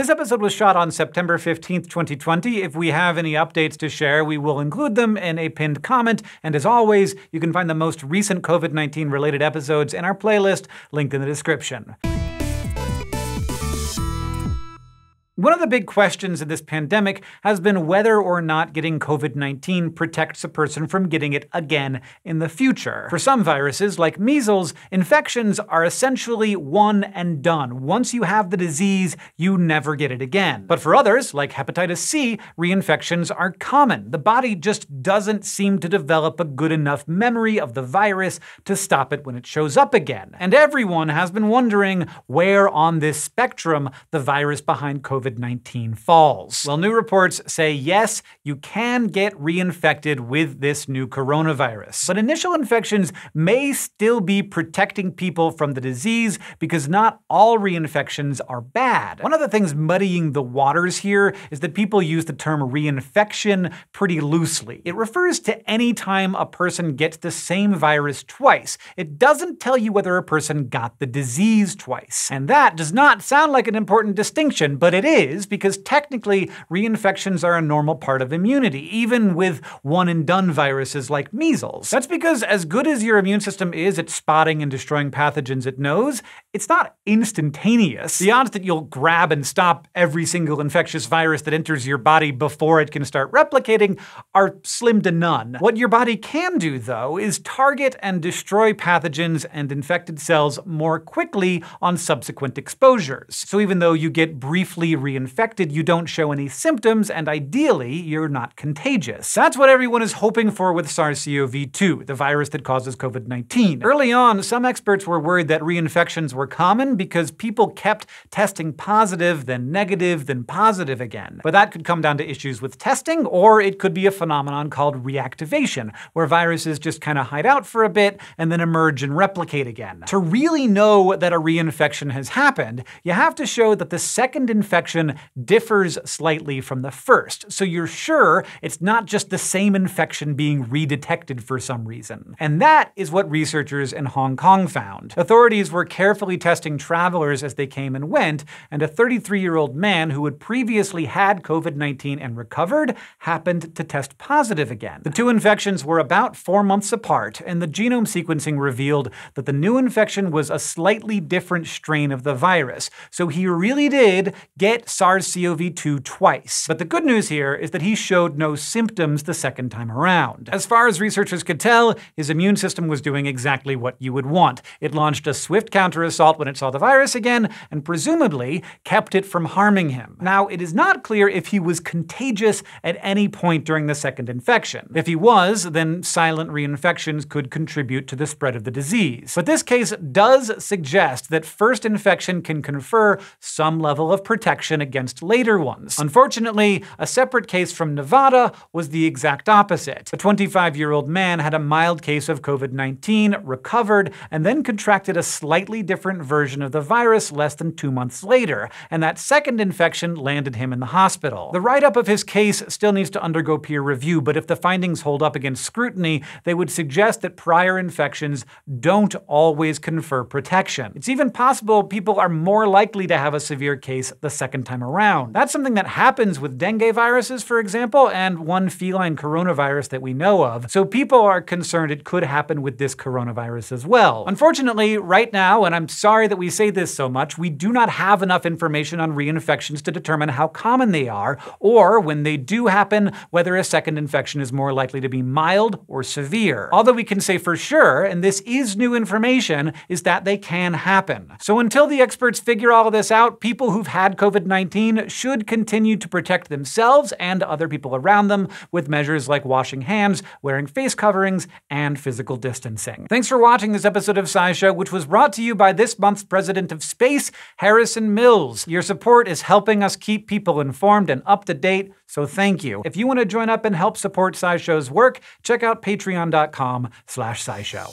This episode was shot on September 15th, 2020. If we have any updates to share, we will include them in a pinned comment. And as always, you can find the most recent COVID 19 related episodes in our playlist, linked in the description. One of the big questions in this pandemic has been whether or not getting COVID 19 protects a person from getting it again in the future. For some viruses, like measles, infections are essentially one and done. Once you have the disease, you never get it again. But for others, like hepatitis C, reinfections are common. The body just doesn't seem to develop a good enough memory of the virus to stop it when it shows up again. And everyone has been wondering where on this spectrum the virus behind COVID COVID 19 falls. Well, new reports say yes, you can get reinfected with this new coronavirus. But initial infections may still be protecting people from the disease because not all reinfections are bad. One of the things muddying the waters here is that people use the term reinfection pretty loosely. It refers to any time a person gets the same virus twice. It doesn't tell you whether a person got the disease twice. And that does not sound like an important distinction, but it is is because technically reinfections are a normal part of immunity, even with one-and-done viruses like measles. That's because as good as your immune system is at spotting and destroying pathogens it knows, it's not instantaneous. The odds that you'll grab and stop every single infectious virus that enters your body before it can start replicating are slim to none. What your body can do, though, is target and destroy pathogens and infected cells more quickly on subsequent exposures. So even though you get briefly reinfected, you don't show any symptoms, and ideally, you're not contagious. That's what everyone is hoping for with SARS-CoV-2, the virus that causes COVID-19. Early on, some experts were worried that reinfections were common because people kept testing positive, then negative, then positive again. But that could come down to issues with testing, or it could be a phenomenon called reactivation, where viruses just kind of hide out for a bit and then emerge and replicate again. To really know that a reinfection has happened, you have to show that the second infection infection differs slightly from the first, so you're sure it's not just the same infection being redetected for some reason. And that is what researchers in Hong Kong found. Authorities were carefully testing travelers as they came and went, and a 33-year-old man who had previously had COVID-19 and recovered happened to test positive again. The two infections were about four months apart, and the genome sequencing revealed that the new infection was a slightly different strain of the virus, so he really did get SARS-CoV-2 twice. But the good news here is that he showed no symptoms the second time around. As far as researchers could tell, his immune system was doing exactly what you would want. It launched a swift counter-assault when it saw the virus again, and presumably kept it from harming him. Now, it is not clear if he was contagious at any point during the second infection. If he was, then silent reinfections could contribute to the spread of the disease. But this case does suggest that first infection can confer some level of protection action against later ones. Unfortunately, a separate case from Nevada was the exact opposite. A 25-year-old man had a mild case of COVID-19, recovered, and then contracted a slightly different version of the virus less than two months later, and that second infection landed him in the hospital. The write-up of his case still needs to undergo peer review, but if the findings hold up against scrutiny, they would suggest that prior infections don't always confer protection. It's even possible people are more likely to have a severe case the second second time around. That's something that happens with dengue viruses, for example, and one feline coronavirus that we know of, so people are concerned it could happen with this coronavirus as well. Unfortunately, right now, and I'm sorry that we say this so much, we do not have enough information on reinfections to determine how common they are, or when they do happen, whether a second infection is more likely to be mild or severe. Although we can say for sure, and this is new information, is that they can happen. So until the experts figure all this out, people who've had COVID 19 should continue to protect themselves and other people around them with measures like washing hands, wearing face coverings, and physical distancing. Thanks for watching this episode of SciShow, which was brought to you by this month's president of space, Harrison Mills. Your support is helping us keep people informed and up to date, so thank you. If you want to join up and help support SciShow's work, check out patreon.com slash scishow.